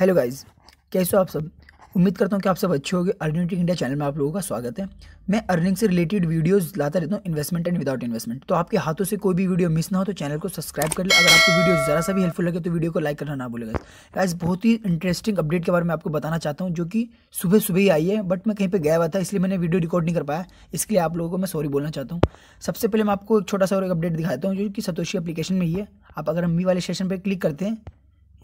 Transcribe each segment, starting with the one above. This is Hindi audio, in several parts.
हेलो गाइज कैसे हो आप सब उम्मीद करता हूँ कि आप सब अच्छे होंगे अर्निंग इंडिया चैनल में आप लोगों का स्वागत है मैं अर्निंग से रिलेटेड वीडियोस लाता रहता हूँ इन्वेस्टमेंट एंड विदाउट इन्वेस्टमेंट तो आपके हाथों से कोई भी वीडियो मिस ना हो तो चैनल को सब्सक्राइब कर ले अगर आपको वीडियो ज़रा सा भी हेल्पफुल लगे तो वीडियो को लाइक करना ना भूलेगा गाइज बहुत ही इंटरेस्टिंग अपडेट के बारे में आपको बताना चाहता हूँ जो कि सुबह सुबह ही आई है बट मैं कहीं पर गया हुआ था इसलिए मैंने वीडियो रिकॉर्ड नहीं कर पाया इसके लिए आप लोगों को मैं सॉरी बोलना चाहता हूँ सबसे पहले मैं आपको एक छोटा सा और एक अपडेट दिखाता हूँ जो कि सतोशी अपलीकेशन में ही है आप अगर मी वाले सेशन पर क्लिक करते हैं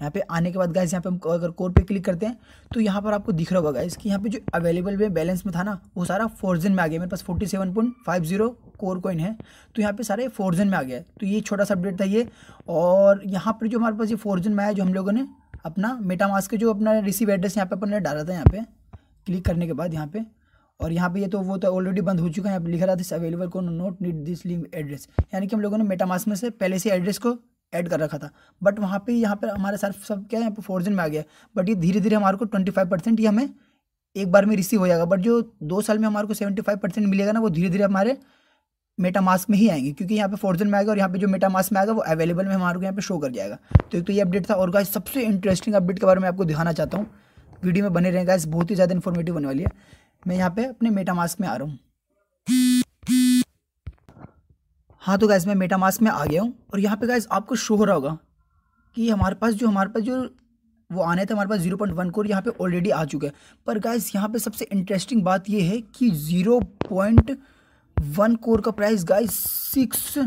यहाँ पे आने के बाद गाइस यहाँ पे हम अगर कोर पे क्लिक करते हैं तो यहाँ पर आपको दिख रहा होगा गाइस कि यहाँ पे जो अवेलेबल में बैलेंस में था ना वो सारा फोर्जन में आ गया मेरे पास forty seven point five zero Core coin है तो यहाँ पे सारे फोर्जन में आ गया तो ये छोटा सा अपडेट था ये और यहाँ पर जो हमारे पास ये फोर्जन में आया जो हम लोगों ने अपना मेटामास के जो अपना रिसीव एड्रेस यहाँ पर अपन ने डाला था यहाँ पे क्लिक करने के बाद यहाँ पे और यहाँ पे ये तो वो तो ऑलरेडी बंद हो चुका है यहाँ पे लिखा था अवेलेबल को not need this link address यानी कि हम लोगों ने मेटामास में से पहले से एड्रेस को ऐड कर रखा था बट वहाँ पे यहाँ पर हमारे सर सब क्या है यहाँ फोर फोर्जन में आ गया बट ये धीरे धीरे हमारे को ट्वेंटी फाइव परसेंट ये हमें एक बार में रिसीव हो जाएगा बट जो दो साल में हमारे को सेवेंटी फाइव परसेंट मिलेगा ना वो धीरे धीरे हमारे मास्क में ही आएंगे क्योंकि यहाँ पे फोर्जन में आएगा और यहाँ पे जो मास्क में आएगा वो अवेलेबल में हमारे को यहाँ पे शो कर जाएगा तो एक तो ये अपडेट था और गाइस सबसे इंटरेस्टिंग अपडेट के बारे में आपको दिखाना चाहता हूँ वीडियो में बने रहें गाइस बहुत ही ज़्यादा इन्फॉर्मेटिव होने वाली है मैं यहाँ पर अपने मेटामास में आ रहा हूँ हाँ तो गैस मैं मेटा मास्क में आ गया हूँ और यहाँ पे गैस आपको शो हो रहा होगा कि हमारे पास जो हमारे पास जो वो आने थे हमारे पास जीरो पॉइंट वन कोर यहाँ पे ऑलरेडी आ चुका है पर गैस यहाँ पे सबसे इंटरेस्टिंग बात ये है कि ज़ीरो पॉइंट वन कोर का price guys six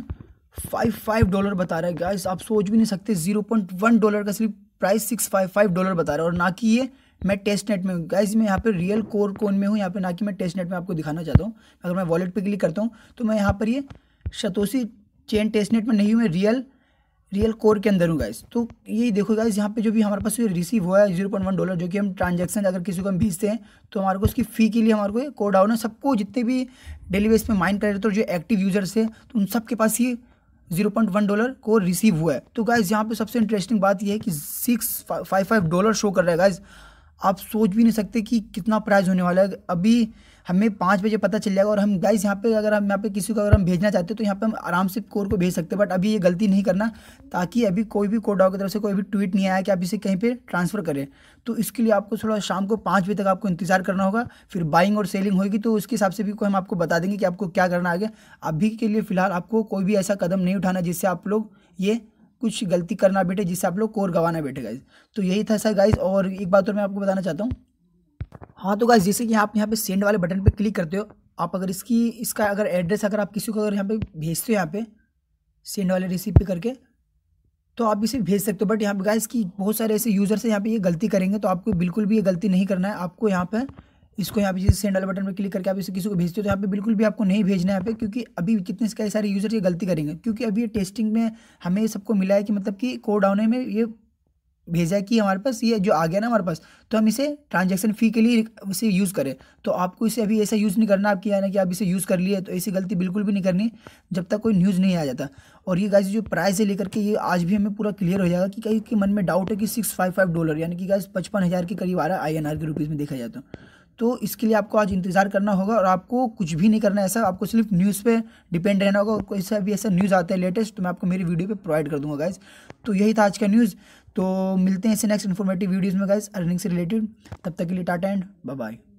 five five dollar बता रहा है गैस आप सोच भी नहीं सकते ज़ीरो पॉइंट वन डॉलर का सिर्फ price six five five dollar बता रहा है और ना कि ये मैं टेस्ट नेट में हूँ गाइज मैं यहाँ पर रियल कोर कौन में हूँ यहाँ पे ना कि मैं टेस्ट नेट में आपको दिखाना चाहता हूँ अगर मैं वॉलेट पे क्लिक करता हूँ तो मैं यहाँ पर ये यह शतोसी चेन टेस्टनेट में नहीं हुए मैं रियल रियल कोर के अंदर हूँ गाइस तो ये देखो गाइस यहाँ पे जो भी हमारे पास रिसीव हुआ है जीरो पॉइंट वन डॉलर जो कि हम ट्रांजेक्शन अगर किसी को हम भेजते हैं तो हमारे को उसकी फ़ी के लिए हमारे को कोड डाउन है सबको जितने भी डेली बेस पे माइन कर रहे थे जो एक्टिव यूजर्स है तो उन सबके पास ये जीरो पॉइंट वन डॉलर को रिसीव हुआ है तो गाइज़ यहाँ पर सबसे इंटरेस्टिंग बात यह है कि six five five dollar show कर रहा है गाइज़ आप सोच भी नहीं सकते कि कितना प्राइस होने वाला है अभी हमें पाँच बजे पता चल जाएगा और हम गाइस यहाँ पे अगर हम यहाँ पे किसी को अगर हम भेजना चाहते हैं तो यहाँ पे हम आराम से कोर को भेज सकते हैं बट अभी ये गलती नहीं करना ताकि अभी कोई भी कोड की तरफ से कोई भी ट्वीट नहीं आया कि आप इसे कहीं पे ट्रांसफ़र करें तो इसके लिए आपको थोड़ा शाम को पाँच बजे तक आपको इंतजार करना होगा फिर बाइंग और सेलिंग होगी तो उसके हिसाब से भी हम आपको बता देंगे कि आपको क्या करना आगे अभी के लिए फ़िलहाल आपको कोई भी ऐसा कदम नहीं उठाना जिससे आप लोग ये कुछ गलती करना बैठे जिससे आप लोग कोर गवाना बैठे गाइज तो यही था सर गाइज और एक बात और मैं आपको बताना चाहता हूँ हाँ तो गाइज जैसे कि आप यहाँ पे सेंड वाले बटन पे क्लिक करते हो आप अगर इसकी इसका अगर एड्रेस अगर आप किसी को अगर यहाँ पे भेजते हो यहाँ पे सेंड वाले रिसीव पे करके तो आप इसे भेज सकते हो बट यहाँ पे गाइज की बहुत सारे ऐसे यूज़र्स हैं यहाँ पे ये गलती करेंगे तो आपको बिल्कुल भी ये गलती नहीं करना है आपको यहाँ पर इसको यहाँ पे जैसे सेंड वाले बटन पर क्लिक करके आप इसे किसी को भेजते हो तो यहाँ पे बिल्कुल भी आपको नहीं भेजना है यहाँ पे क्योंकि अभी कितने कई सारे यूज़र ये गलती करेंगे क्योंकि अभी ये टेस्टिंग में हमें सबको मिला है कि मतलब कि कोड आने में ये भेजा है कि हमारे पास ये जो आ गया ना हमारे पास तो हम इसे ट्रांजेक्शन फ़ी के लिए इसे यूज़ करें तो आपको इसे अभी ऐसा यूज़ नहीं करना आपकी यानी कि आप इसे यूज़ कर लिए तो ऐसी गलती बिल्कुल भी नहीं करनी जब तक कोई न्यूज़ नहीं आ जाता और ये गाइस जो प्राइस है लेकर के ये आज भी हमें पूरा क्लियर हो जाएगा कि कहीं के मन में डाउट है कि सिक्स फाइव फाइव डॉलर यानी कि गाइस पचपन हज़ार के करीब आ रहा है आई एन आर के रुपीज़ में देखा जाए तो तो इसके लिए आपको आज इंतज़ार करना होगा और आपको कुछ भी नहीं करना है ऐसा आपको सिर्फ न्यूज़ पे डिपेंड रहना होगा और कोई सा भी ऐसा न्यूज़ आता है लेटेस्ट तो मैं आपको मेरी वीडियो पे प्रोवाइड कर दूंगा गाइज तो यही था आज का न्यूज़ तो मिलते हैं इसे नेक्स्ट इन्फॉर्मेटिव वीडियोज़ में गाइज अर्निंग से रिलेटेड तब तक के लिए टाटा एंड बाय